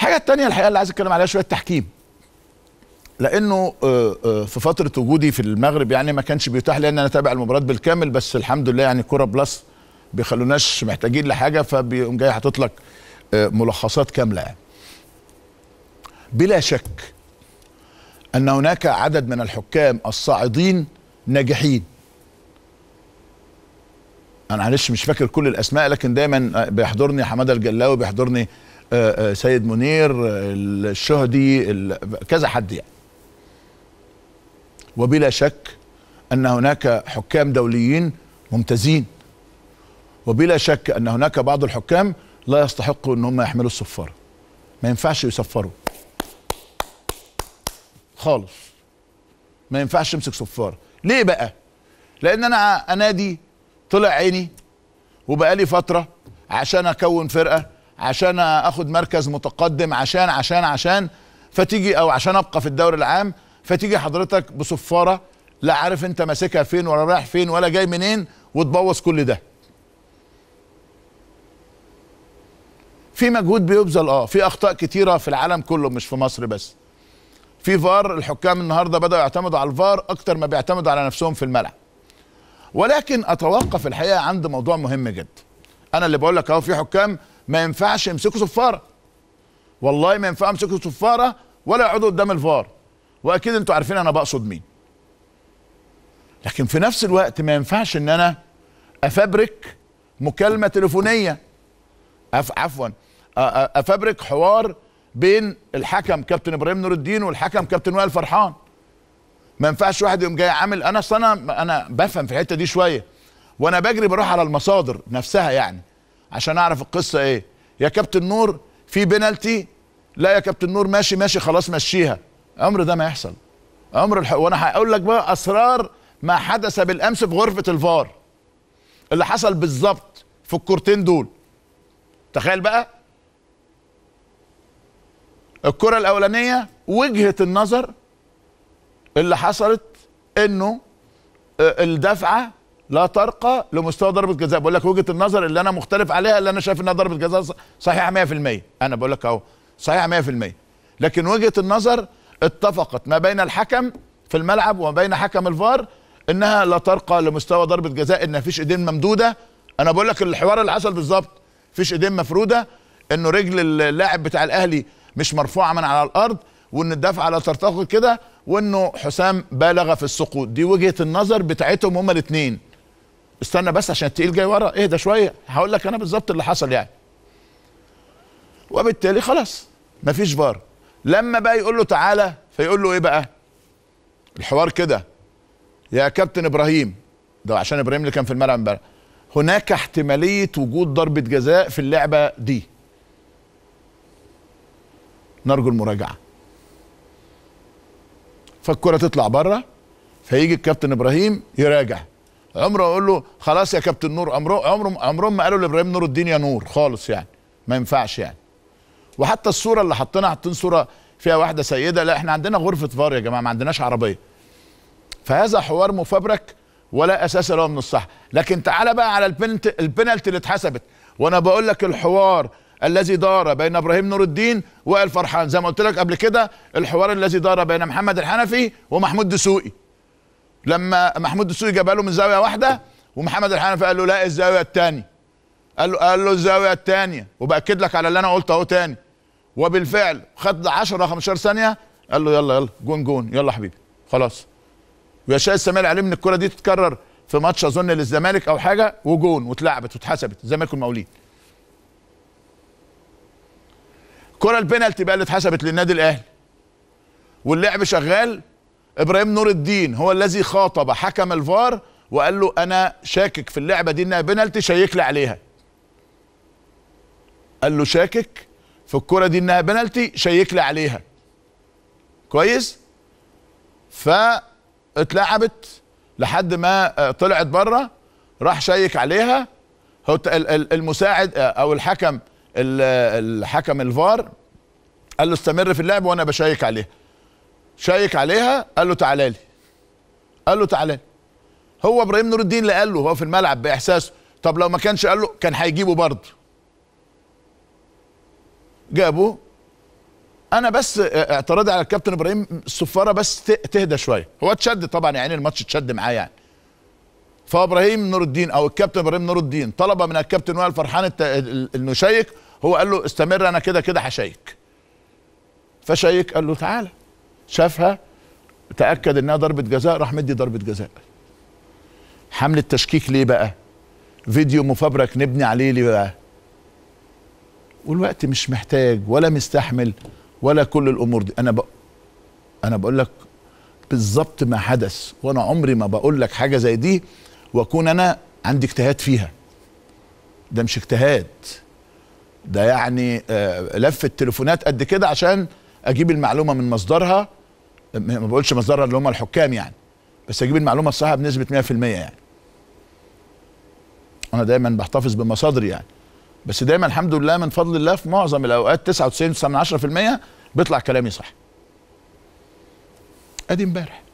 الحاجه الثانيه الحقيقه اللي عايز اتكلم عليها شويه التحكيم لانه آه، آه، في فتره وجودي في المغرب يعني ما كانش بيتاح لي ان انا اتابع المباريات بالكامل بس الحمد لله يعني كوره بلس بيخلوناش محتاجين لحاجه فبيقوم جاي حاطط لك آه، ملخصات كامله يعني. بلا شك ان هناك عدد من الحكام الصاعدين ناجحين انا معلش مش فاكر كل الاسماء لكن دايما بيحضرني حماده الجلاوي بيحضرني سيد منير الشهدي كذا حد يعني وبلا شك ان هناك حكام دوليين ممتازين وبلا شك ان هناك بعض الحكام لا يستحقوا ان هم يحملوا الصفاره ما ينفعش يصفروا خالص ما ينفعش يمسك صفاره ليه بقى لان انا انادي طلع عيني وبقالي فتره عشان اكون فرقه عشان اخد مركز متقدم عشان عشان عشان فتيجي او عشان ابقى في الدوري العام فتيجي حضرتك بصفاره لا عارف انت ماسكها فين ولا رايح فين ولا جاي منين وتبوظ كل ده في مجهود بيبذل اه في اخطاء كتيره في العالم كله مش في مصر بس في فار الحكام النهارده بداوا يعتمدوا على الفار اكتر ما بيعتمدوا على نفسهم في الملعب ولكن اتوقف الحقيقه عند موضوع مهم جدا انا اللي بقول لك اهو في حكام ما ينفعش يمسكوا صفاره والله ما ينفع يمسكوا صفاره ولا يقعدوا قدام الفار واكيد انتوا عارفين انا بقصد مين لكن في نفس الوقت ما ينفعش ان انا افبرك مكالمه تليفونيه أف عفوا افبرك حوار بين الحكم كابتن ابراهيم نور الدين والحكم كابتن وائل فرحان ما ينفعش واحد يقوم جاي عامل انا اصل انا انا بفهم في الحته دي شويه وانا بجري بروح على المصادر نفسها يعني عشان اعرف القصه ايه يا كابتن نور في بنالتي لا يا كابتن نور ماشي ماشي خلاص مشيها امر ده ما يحصل امر الح... وانا هقول لك بقى اسرار ما حدث بالامس في غرفه الفار اللي حصل بالظبط في الكورتين دول تخيل بقى الكره الاولانيه وجهه النظر اللي حصلت انه آه، الدفعه لا ترقى لمستوى ضربه جزاء بقول لك وجهه النظر اللي انا مختلف عليها اللي انا شايف انها ضربه جزاء صحيحه 100% انا بقول لك اهو صحيحه 100% لكن وجهه النظر اتفقت ما بين الحكم في الملعب وما بين حكم الفار انها لا ترقى لمستوى ضربه جزاء ان مفيش ايدين ممدوده انا بقول لك الحوار اللي حصل بالظبط مفيش ايدين مفروده انه رجل اللاعب بتاع الاهلي مش مرفوعه من على الارض وان الدفعه لا ترتقي كده وانه حسام بالغ في السقوط دي وجهه النظر بتاعتهم هما الاثنين استنى بس عشان التقيل جاي ورا اهدى شويه هقول لك انا بالظبط اللي حصل يعني وبالتالي خلاص مفيش فار لما بقى يقول له تعالى فيقول له ايه بقى الحوار كده يا كابتن ابراهيم ده عشان ابراهيم اللي كان في الملعب امبارح هناك احتماليه وجود ضربه جزاء في اللعبه دي نرجو المراجعه فالكره تطلع بره فيجي الكابتن ابراهيم يراجع عمره يقول له خلاص يا كابتن نور عمره عمره عمرهم ما قالوا لابراهيم نور الدين يا نور خالص يعني ما ينفعش يعني وحتى الصوره اللي حطينا حاطين صوره فيها واحده سيده لا احنا عندنا غرفه فار يا جماعه ما عندناش عربيه فهذا حوار مفبرك ولا اساس له من الصح لكن تعالى بقى على البنت البنالتي اللي اتحسبت وانا بقول لك الحوار الذي دار بين ابراهيم نور الدين وائل فرحان زي ما قلت لك قبل كده الحوار الذي دار بين محمد الحنفي ومحمود دسوقي لما محمود السوقي جابها له من زاويه واحده ومحمد الحنفي قال له لا الزاويه الثانيه قال له قال له الزاويه الثانيه وباكد لك على اللي انا قلته اهو ثاني وبالفعل خد 10 15 ثانيه قال له يلا يلا جون جون يلا حبيبي خلاص ويشاء السميع عليه ان الكره دي تتكرر في ماتش اظن للزمالك او حاجه وجون واتلعبت واتحسبت الزمالك والمقاولين كره البنالتي بقى اللي اتحسبت للنادي الاهلي واللعب شغال ابراهيم نور الدين هو الذي خاطب حكم الفار وقال له انا شاكك في اللعبه دي انها بنالتي شيك لي عليها قال له شاكك في الكره دي انها بنالتي شيك لي عليها كويس فاتلعبت لحد ما آه، طلعت بره راح شيك عليها هو المساعد آه، او الحكم آه، الحكم الفار قال له استمر في اللعب وانا بشيك عليها شيك عليها قال له تعالى لي قال له تعالى لي هو ابراهيم نور الدين اللي قال له هو في الملعب باحساسه طب لو ما كانش قال له كان هيجيبه برضه جابه انا بس آه، آه، اعتراضي على الكابتن ابراهيم الصفاره بس تهدى شويه هو اتشد طبعا يعني الماتش اتشد معاه يعني فابراهيم نور الدين او الكابتن ابراهيم نور الدين طلب من الكابتن وائل فرحان انه شيك هو قال له استمر انا كده كده هشيك فشيك قال له تعالى شافها تاكد انها ضربه جزاء راح مدي ضربه جزاء حمله تشكيك ليه بقى فيديو مفبرك نبني عليه ليه بقى والوقت مش محتاج ولا مستحمل ولا كل الامور دي انا ب... انا بقول لك بالظبط ما حدث وانا عمري ما بقول لك حاجه زي دي واكون انا عندي اجتهاد فيها ده مش اجتهاد ده يعني آه، لفه تليفونات قد كده عشان اجيب المعلومه من مصدرها ما بقولش مصدرها اللي هم الحكام يعني بس اجيب المعلومه الصحيحه بنسبه 100% يعني انا دايما بحتفظ بمصادري يعني بس دايما الحمد لله من فضل الله في معظم الاوقات 99.9% بيطلع كلامي صح ادي امبارح